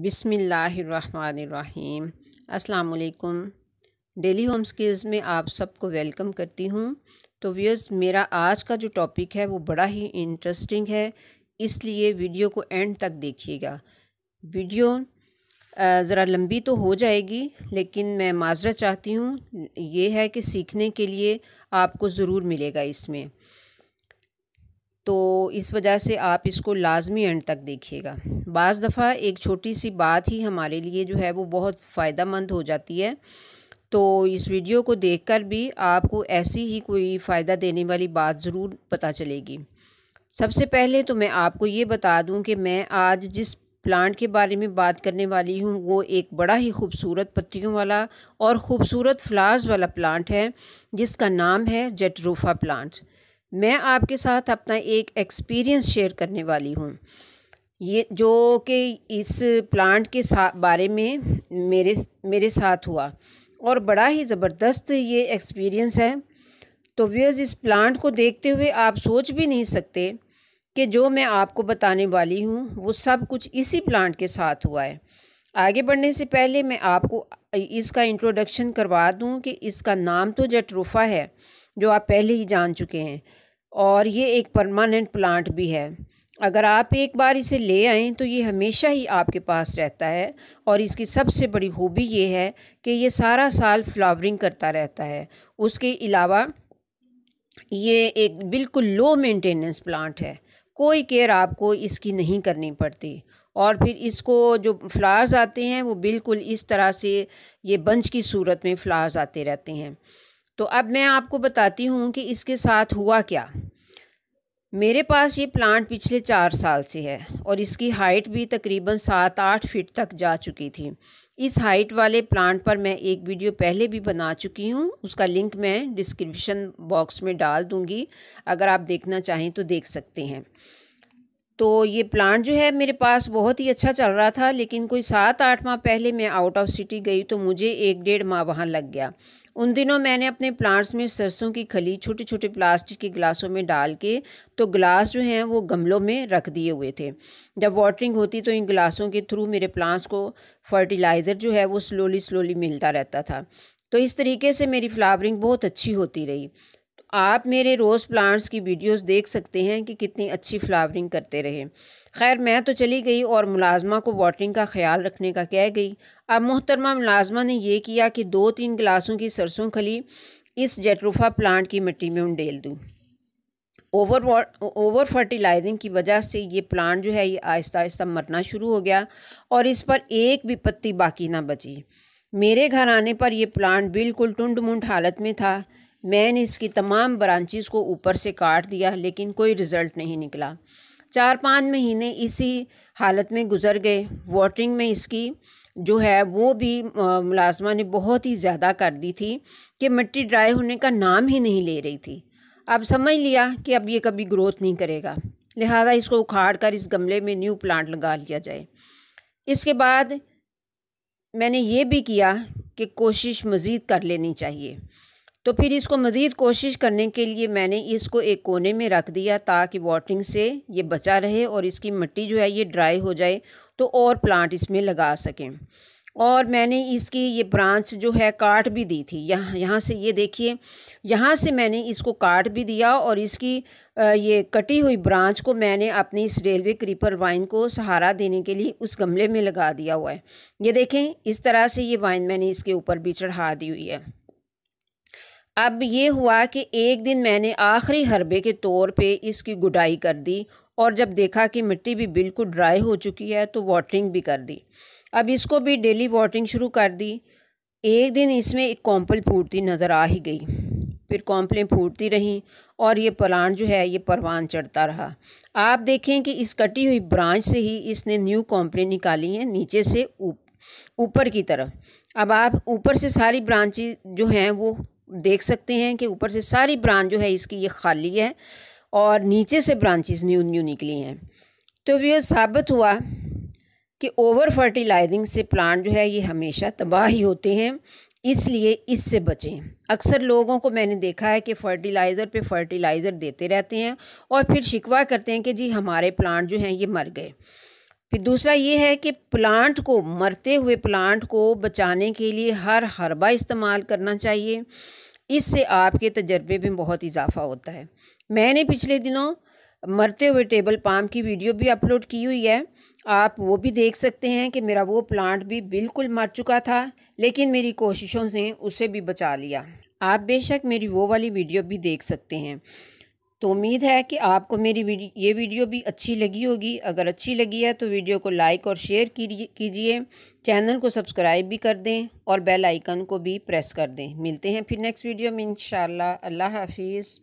बिसमीम् अल्लाम daily home skills में आप सबको वेलकम करती हूँ तो व्यूअर्स मेरा आज का जो टॉपिक है वो बड़ा ही इंटरेस्टिंग है इसलिए वीडियो को एंड तक देखिएगा वीडियो ज़रा लंबी तो हो जाएगी लेकिन मैं माजरा चाहती हूँ ये है कि सीखने के लिए आपको ज़रूर मिलेगा इसमें तो इस वजह से आप इसको लाजमी एंड तक देखिएगा बज़ दफ़ा एक छोटी सी बात ही हमारे लिए जो है वो बहुत फ़ायदा मंद हो जाती है तो इस वीडियो को देखकर भी आपको ऐसी ही कोई फ़ायदा देने वाली बात ज़रूर पता चलेगी सबसे पहले तो मैं आपको ये बता दूं कि मैं आज जिस प्लांट के बारे में बात करने वाली हूँ वो एक बड़ा ही खूबसूरत पत्तियों वाला और ख़ूबसूरत फ्लावर्स वाला प्लांट है जिसका नाम है जेट्रोफा प्लांट मैं आपके साथ अपना एक एक्सपीरियंस शेयर करने वाली हूँ ये जो कि इस प्लांट के बारे में मेरे मेरे साथ हुआ और बड़ा ही ज़बरदस्त ये एक्सपीरियंस है तो व्यूअर्स इस प्लांट को देखते हुए आप सोच भी नहीं सकते कि जो मैं आपको बताने वाली हूँ वो सब कुछ इसी प्लांट के साथ हुआ है आगे बढ़ने से पहले मैं आपको इसका इंट्रोडक्शन करवा दूँ कि इसका नाम तो जटरूफ़ा है जो आप पहले ही जान चुके हैं और ये एक परमानेंट प्लांट भी है अगर आप एक बार इसे ले आएँ तो ये हमेशा ही आपके पास रहता है और इसकी सबसे बड़ी खूबी ये है कि ये सारा साल फ्लावरिंग करता रहता है उसके अलावा ये एक बिल्कुल लो मेंटेनेंस प्लांट है कोई केयर आपको इसकी नहीं करनी पड़ती और फिर इसको जो फ्लावर्स आते हैं वो बिल्कुल इस तरह से ये बंच की सूरत में फ्लावर्स आते रहते हैं तो अब मैं आपको बताती हूँ कि इसके साथ हुआ क्या मेरे पास ये प्लांट पिछले चार साल से है और इसकी हाइट भी तकरीबन सात आठ फीट तक जा चुकी थी इस हाइट वाले प्लांट पर मैं एक वीडियो पहले भी बना चुकी हूँ उसका लिंक मैं डिस्क्रिप्शन बॉक्स में डाल दूँगी अगर आप देखना चाहें तो देख सकते हैं तो ये प्लांट जो है मेरे पास बहुत ही अच्छा चल रहा था लेकिन कोई सात आठ माह पहले मैं आउट ऑफ सिटी गई तो मुझे एक डेढ़ माह वहाँ लग गया उन दिनों मैंने अपने प्लांट्स में सरसों की खली छोटे छोटे प्लास्टिक के गिलासों में डाल के तो गिलास जो हैं वो गमलों में रख दिए हुए थे जब वाटरिंग होती तो इन गिलासों के थ्रू मेरे प्लांट्स को फर्टिलाइज़र जो है वो स्लोली स्लोली मिलता रहता था तो इस तरीके से मेरी फ्लावरिंग बहुत अच्छी होती रही आप मेरे रोज़ प्लांट्स की वीडियोस देख सकते हैं कि कितनी अच्छी फ्लावरिंग करते रहे खैर मैं तो चली गई और मुलाजमा को वाटरिंग का ख्याल रखने का कह गई अब मोहतरमा मुलाजमा ने यह किया कि दो तीन गिलासों की सरसों खली इस जेट्रोफा प्लांट की मिट्टी में उंडेल दूँ ओवर ओवर फर्टिलाइजिंग की वजह से ये प्लांट जो है ये आहिस्ता आहिस्ता मरना शुरू हो गया और इस पर एक भी पत्ती बाकी ना बची मेरे घर आने पर यह प्लांट बिल्कुल टुंड मुंड हालत में था मैंने इसकी तमाम ब्रांचेस को ऊपर से काट दिया लेकिन कोई रिज़ल्ट नहीं निकला चार पाँच महीने इसी हालत में गुजर गए वाटरिंग में इसकी जो है वो भी मुलाजमा ने बहुत ही ज़्यादा कर दी थी कि मिट्टी ड्राई होने का नाम ही नहीं ले रही थी अब समझ लिया कि अब ये कभी ग्रोथ नहीं करेगा लिहाजा इसको उखाड़ कर इस गमले में न्यू प्लांट लगा लिया जाए इसके बाद मैंने ये भी किया कि कोशिश मज़ीद कर लेनी चाहिए तो फिर इसको मज़ीद कोशिश करने के लिए मैंने इसको एक कोने में रख दिया ताकि वाटरिंग से ये बचा रहे और इसकी मिट्टी जो है ये ड्राई हो जाए तो और प्लांट इसमें लगा सकें और मैंने इसकी ये ब्रांच जो है काट भी दी थी यहाँ यहाँ से ये देखिए यहाँ से मैंने इसको काट भी दिया और इसकी ये कटी हुई ब्रांच को मैंने अपनी इस रेलवे क्रीपर वाइन को सहारा देने के लिए उस गमले में लगा दिया हुआ है ये देखें इस तरह से ये वाइन मैंने इसके ऊपर भी चढ़ा दी हुई है अब ये हुआ कि एक दिन मैंने आखिरी हरबे के तौर पे इसकी गुडाई कर दी और जब देखा कि मिट्टी भी बिल्कुल ड्राई हो चुकी है तो वाटरिंग भी कर दी अब इसको भी डेली वाटरिंग शुरू कर दी एक दिन इसमें एक कॉम्पल फूटती नज़र आ ही गई फिर कॉम्पलें फूटती रहीं और ये प्लांट जो है ये परवान चढ़ता रहा आप देखें कि इस कटी हुई ब्रांच से ही इसने न्यू कॉम्पलें निकाली हैं नीचे से ऊपर की तरफ अब आप ऊपर से सारी ब्रांचेज जो हैं वो देख सकते हैं कि ऊपर से सारी ब्रांच जो है इसकी ये खाली है और नीचे से ब्रांचेस न्यू न्यू निकली हैं तो ये साबित हुआ कि ओवर फर्टिलाइजिंग से प्लांट जो है ये हमेशा तबाह ही होते हैं इसलिए इससे बचें अक्सर लोगों को मैंने देखा है कि फर्टिलाइज़र पे फर्टिलाइज़र देते रहते हैं और फिर शिकवा करते हैं कि जी हमारे प्लांट जो हैं ये मर गए फिर दूसरा ये है कि प्लांट को मरते हुए प्लांट को बचाने के लिए हर हरबा इस्तेमाल करना चाहिए इससे आपके तजर्बे में बहुत इजाफा होता है मैंने पिछले दिनों मरते हुए टेबल पाम की वीडियो भी अपलोड की हुई है आप वो भी देख सकते हैं कि मेरा वो प्लांट भी बिल्कुल मर चुका था लेकिन मेरी कोशिशों से उसे भी बचा लिया आप बेशक मेरी वो वाली वीडियो भी देख सकते हैं तो उम्मीद है कि आपको मेरी वीडियो, ये वीडियो भी अच्छी लगी होगी अगर अच्छी लगी है तो वीडियो को लाइक और शेयर कीजिए चैनल को सब्सक्राइब भी कर दें और बेल आइकन को भी प्रेस कर दें मिलते हैं फिर नेक्स्ट वीडियो में इन अल्लाह हाफिज़